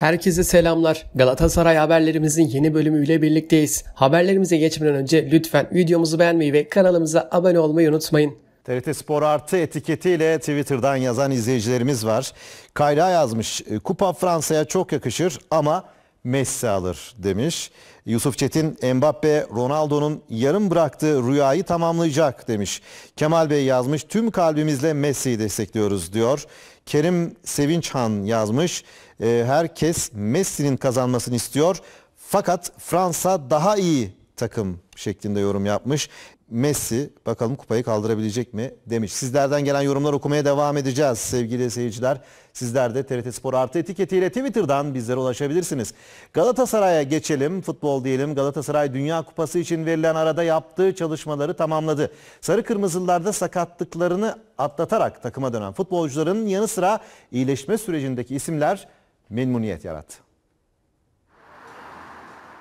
Herkese selamlar. Galatasaray haberlerimizin yeni bölümüyle birlikteyiz. Haberlerimize geçmeden önce lütfen videomuzu beğenmeyi ve kanalımıza abone olmayı unutmayın. TRT Spor Artı etiketiyle Twitter'dan yazan izleyicilerimiz var. Kayra yazmış. Kupa Fransa'ya çok yakışır ama Messi alır demiş. Yusuf Çetin Mbappe Ronaldo'nun yarım bıraktığı rüyayı tamamlayacak demiş. Kemal Bey yazmış tüm kalbimizle Messi'yi destekliyoruz diyor. Kerim Sevinçhan yazmış. Ee, herkes Messi'nin kazanmasını istiyor. Fakat Fransa daha iyi takım şeklinde yorum yapmış. Messi bakalım kupayı kaldırabilecek mi demiş. Sizlerden gelen yorumlar okumaya devam edeceğiz sevgili seyirciler. Sizler de TRT Spor Artı etiketiyle Twitter'dan bizlere ulaşabilirsiniz. Galatasaray'a geçelim futbol diyelim. Galatasaray Dünya Kupası için verilen arada yaptığı çalışmaları tamamladı. Sarı Kırmızılılarda sakatlıklarını atlatarak takıma dönen futbolcuların yanı sıra iyileşme sürecindeki isimler memnuniyet yarattı.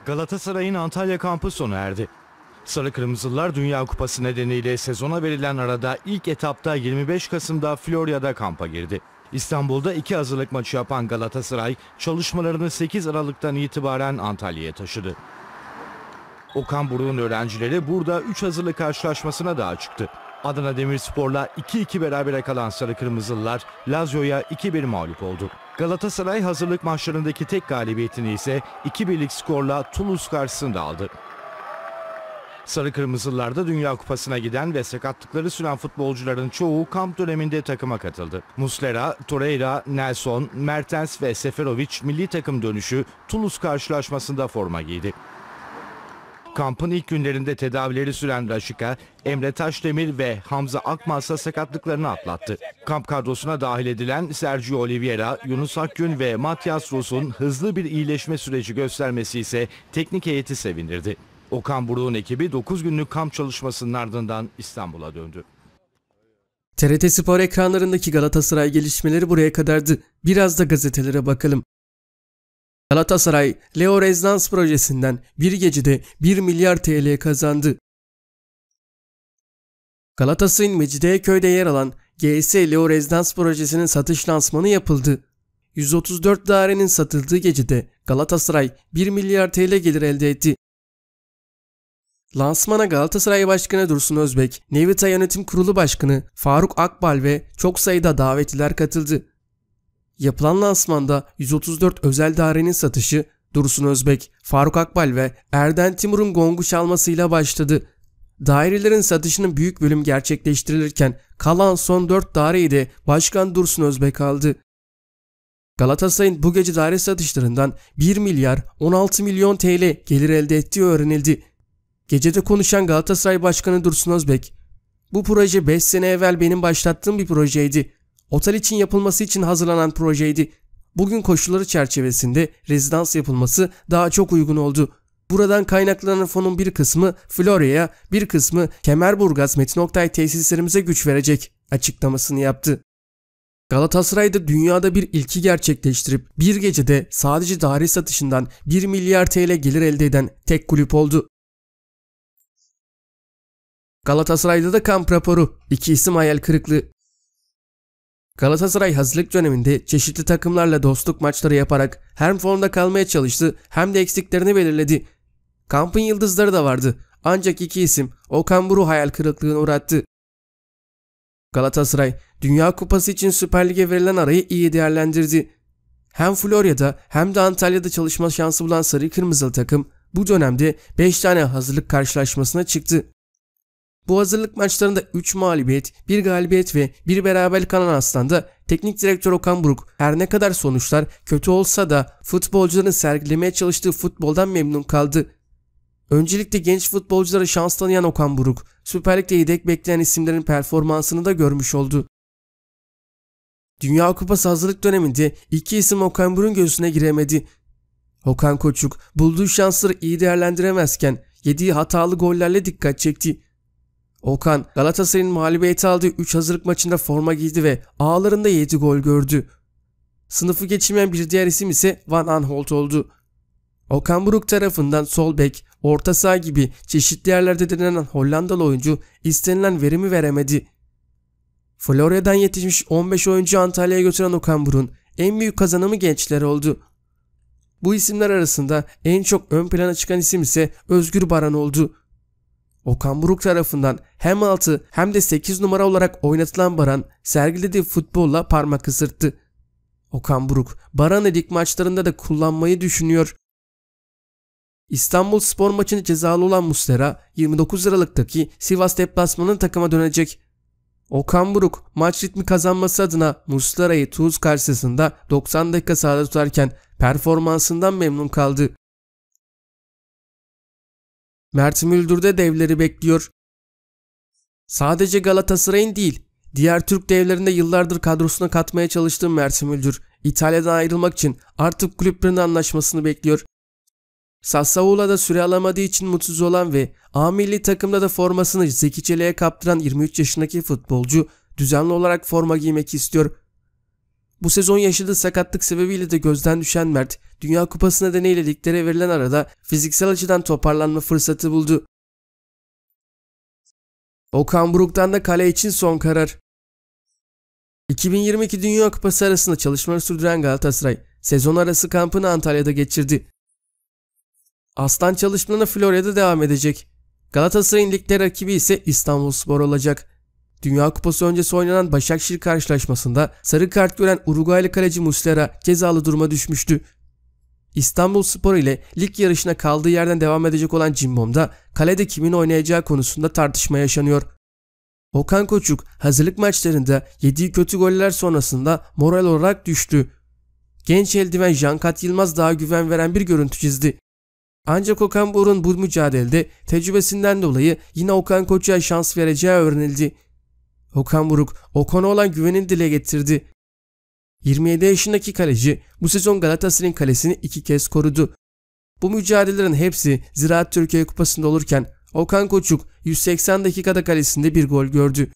Galatasaray'ın Antalya kampı sona erdi. Sarı Kırmızılar Dünya Kupası nedeniyle sezona verilen arada ilk etapta 25 Kasım'da Florya'da kampa girdi. İstanbul'da iki hazırlık maçı yapan Galatasaray çalışmalarını 8 Aralık'tan itibaren Antalya'ya taşıdı. Okan Buruk'un öğrencileri burada 3 hazırlık karşılaşmasına daha çıktı. Adana Demirspor'la 2-2 berabere kalan Sarı Kırmızılılar Lazio'ya 2-1 mağlup oldu. Galatasaray hazırlık maçlarındaki tek galibiyetini ise 2-1'lik skorla Toulouse karşısında aldı. Sarı Kırmızılılarda Dünya Kupası'na giden ve sakatlıkları süren futbolcuların çoğu kamp döneminde takıma katıldı. Muslera, Torreira, Nelson, Mertens ve Seferovic milli takım dönüşü Toulouse karşılaşmasında forma giydi. Kampın ilk günlerinde tedavileri süren Raşika, Emre Taşdemir ve Hamza Akmaz'la sakatlıklarını atlattı. Kamp kadrosuna dahil edilen Sergio Oliveira, Yunus Akgün ve Matias Rus'un hızlı bir iyileşme süreci göstermesi ise teknik heyeti sevindirdi. Okan Buruk'un ekibi 9 günlük kamp çalışmasının ardından İstanbul'a döndü. TRT Spor ekranlarındaki Galatasaray gelişmeleri buraya kadardı. Biraz da gazetelere bakalım. Galatasaray, Leo Rezans projesinden bir gecede 1 milyar TL kazandı. Galatasaray'ın Mecidiyeköy'de yer alan GS Leo Rezidans projesinin satış lansmanı yapıldı. 134 dairenin satıldığı gecede Galatasaray 1 milyar TL gelir elde etti. Lansmana Galatasaray Başkanı Dursun Özbek, Nevita Yönetim Kurulu Başkanı Faruk Akbal ve çok sayıda davetliler katıldı. Yapılan lansmanda 134 özel dairenin satışı Dursun Özbek, Faruk Akbal ve Erden Timur'un gongu çalmasıyla başladı. Dairelerin satışının büyük bölüm gerçekleştirilirken kalan son 4 daireyi de Başkan Dursun Özbek aldı. Galatasaray'ın bu gece daire satışlarından 1 milyar 16 milyon TL gelir elde ettiği öğrenildi. Gecede konuşan Galatasaray Başkanı Dursun Özbek, bu proje 5 sene evvel benim başlattığım bir projeydi otel için yapılması için hazırlanan projeydi. Bugün koşulları çerçevesinde rezidans yapılması daha çok uygun oldu. Buradan kaynaklanan fonun bir kısmı Florya'ya, bir kısmı Kemerburgaz Metin Oktay tesislerimize güç verecek açıklamasını yaptı. Galatasaray'da dünyada bir ilki gerçekleştirip bir gecede sadece daire satışından 1 milyar TL gelir elde eden tek kulüp oldu. Galatasaray'da da kamp raporu, İki isim hayal kırıklığı. Galatasaray hazırlık döneminde çeşitli takımlarla dostluk maçları yaparak hem formda kalmaya çalıştı hem de eksiklerini belirledi. Kampın yıldızları da vardı ancak iki isim Okan Buru hayal kırıklığına uğrattı. Galatasaray Dünya Kupası için Süper Lig'e verilen arayı iyi değerlendirdi. Hem Florya'da hem de Antalya'da çalışma şansı bulan Sarı Kırmızılı takım bu dönemde 5 tane hazırlık karşılaşmasına çıktı. Bu hazırlık maçlarında 3 mağlubiyet, 1 galibiyet ve 1 beraberlik alan Aslan'da teknik direktör Okan Buruk her ne kadar sonuçlar kötü olsa da futbolcuların sergilemeye çalıştığı futboldan memnun kaldı. Öncelikle genç futbolculara şans tanıyan Okan Buruk, Süper Lig'de yedek bekleyen isimlerin performansını da görmüş oldu. Dünya Kupası hazırlık döneminde iki isim Okan Buruk'un gözüne giremedi. Okan Koçuk bulduğu şansları iyi değerlendiremezken yediği hatalı gollerle dikkat çekti. Okan Galatasaray'ın mağlubiyeti aldığı 3 hazırlık maçında forma giydi ve ağlarında 7 gol gördü. Sınıfı geçirmeyen bir diğer isim ise Van Anholt oldu. Okan Buruk tarafından sol bek, orta saha gibi çeşitli yerlerde denenen Hollandalı oyuncu istenilen verimi veremedi. Florya'dan yetişmiş 15 oyuncu Antalya'ya götüren Okan Buruk'un en büyük kazanımı gençler oldu. Bu isimler arasında en çok ön plana çıkan isim ise Özgür Baran oldu. Okan Buruk tarafından hem 6 hem de 8 numara olarak oynatılan Baran sergilediği futbolla parmak ısırttı. Okan Buruk, Baran'ı lig maçlarında da kullanmayı düşünüyor. İstanbul spor maçını cezalı olan Muslera 29 Aralık'taki Sivas deplasmanının takıma dönecek. Okan Buruk maç ritmi kazanması adına Muslera'yı Tuz karşısında 90 dakika sahada tutarken performansından memnun kaldı. Mert Müldür de devleri bekliyor. Sadece Galatasaray'ın değil, diğer Türk devlerinde yıllardır kadrosuna katmaya çalıştığım Mert Müldür, İtalya'dan ayrılmak için artık kulüplerinin anlaşmasını bekliyor. Sassuolo'da süre alamadığı için mutsuz olan ve A milli takımda da formasını Zeki Çelik'e kaptıran 23 yaşındaki futbolcu düzenli olarak forma giymek istiyor. Bu sezon yaşadığı sakatlık sebebiyle de gözden düşen Mert, Dünya Kupası nedeniyle liglere verilen arada fiziksel açıdan toparlanma fırsatı buldu. Okan Buruk'tan da kale için son karar. 2022 Dünya Kupası arasında çalışmaları sürdüren Galatasaray, sezon arası kampını Antalya'da geçirdi. Aslan çalışmalarına Florya'da devam edecek. Galatasaray'ın ligde rakibi ise İstanbulspor olacak. Dünya Kupası öncesi oynanan Başakşehir karşılaşmasında sarı kart gören Uruguaylı kaleci Muslera cezalı duruma düşmüştü. İstanbul Spor ile lig yarışına kaldığı yerden devam edecek olan Cimbom'da kalede kimin oynayacağı konusunda tartışma yaşanıyor. Okan Koçuk hazırlık maçlarında yediği kötü goller sonrasında moral olarak düştü. Genç eldiven Jankat Yılmaz daha güven veren bir görüntü çizdi. Ancak Okan Burun bu mücadelede tecrübesinden dolayı yine Okan Koç'a şans vereceği öğrenildi. Okan Buruk Okan'a olan güvenini dile getirdi. 27 yaşındaki kaleci bu sezon Galatasaray'ın kalesini iki kez korudu. Bu mücadelelerin hepsi Ziraat Türkiye Kupası'nda olurken Okan Koçuk 180 dakikada kalesinde bir gol gördü.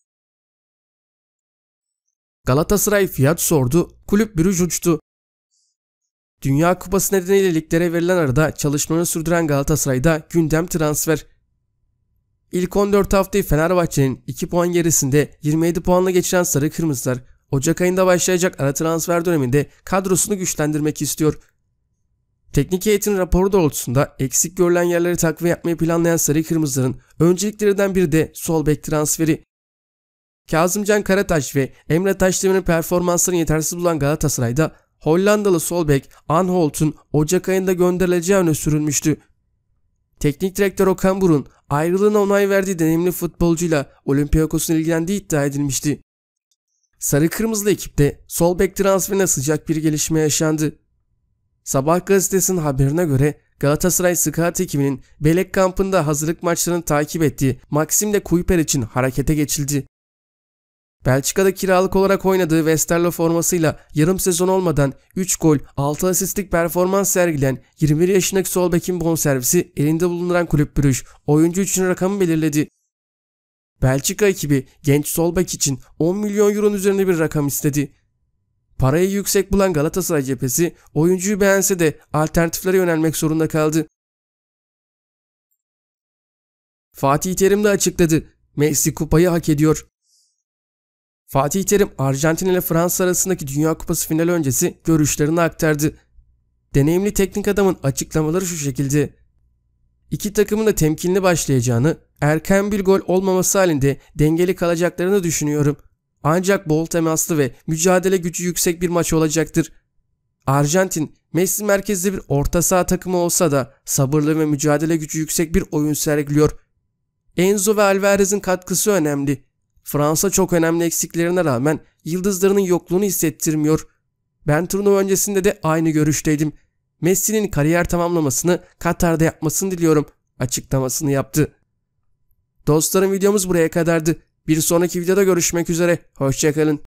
Galatasaray fiyat sordu, kulüp bürüj uçtu. Dünya Kupası nedeniyle liglere verilen arada çalışmalarını sürdüren Galatasaray'da gündem transfer. İlk 14 haftayı Fenerbahçe'nin 2 puan gerisinde 27 puanla geçiren Sarı Kırmızılar Ocak ayında başlayacak ara transfer döneminde kadrosunu güçlendirmek istiyor. Teknik heyetin raporu doğrultusunda eksik görülen yerleri takviye yapmayı planlayan Sarı Kırmızıların önceliklerinden biri de sol bek transferi. Kazımcan Karataş ve Emre Taşdemir'in performanslarını yetersiz bulan Galatasaray'da Hollandalı sol bek Anholt'un Ocak ayında gönderileceği öne sürülmüştü. Teknik direktör Okan Burun ayrılığına onay verdiği deneyimli futbolcuyla Olympiakos'un ilgilendiği iddia edilmişti. Sarı Kırmızılı ekipte sol bek transferine sıcak bir gelişme yaşandı. Sabah gazetesinin haberine göre Galatasaray Scout ekibinin Belek kampında hazırlık maçlarını takip ettiği Maxim de Kuyper için harekete geçildi. Belçika'da kiralık olarak oynadığı Westerlo formasıyla yarım sezon olmadan 3 gol, 6 asistlik performans sergilen 21 yaşındaki sol bekin bonservisi elinde bulunan kulüp bürüş oyuncu için rakamı belirledi. Belçika ekibi genç sol bek için 10 milyon euronun üzerinde bir rakam istedi. Parayı yüksek bulan Galatasaray cephesi oyuncuyu beğense de alternatiflere yönelmek zorunda kaldı. Fatih Terim de açıkladı. Messi kupayı hak ediyor. Fatih Terim Arjantin ile Fransa arasındaki Dünya Kupası final öncesi görüşlerini aktardı. Deneyimli teknik adamın açıklamaları şu şekilde. İki takımın da temkinli başlayacağını, erken bir gol olmaması halinde dengeli kalacaklarını düşünüyorum. Ancak bol temaslı ve mücadele gücü yüksek bir maç olacaktır. Arjantin, Messi merkezli bir orta saha takımı olsa da sabırlı ve mücadele gücü yüksek bir oyun sergiliyor. Enzo ve Alvarez'in katkısı önemli. Fransa çok önemli eksiklerine rağmen yıldızlarının yokluğunu hissettirmiyor. Ben turnuva öncesinde de aynı görüşteydim. Messi'nin kariyer tamamlamasını Katar'da yapmasını diliyorum açıklamasını yaptı. Dostlarım videomuz buraya kadardı. Bir sonraki videoda görüşmek üzere. Hoşçakalın.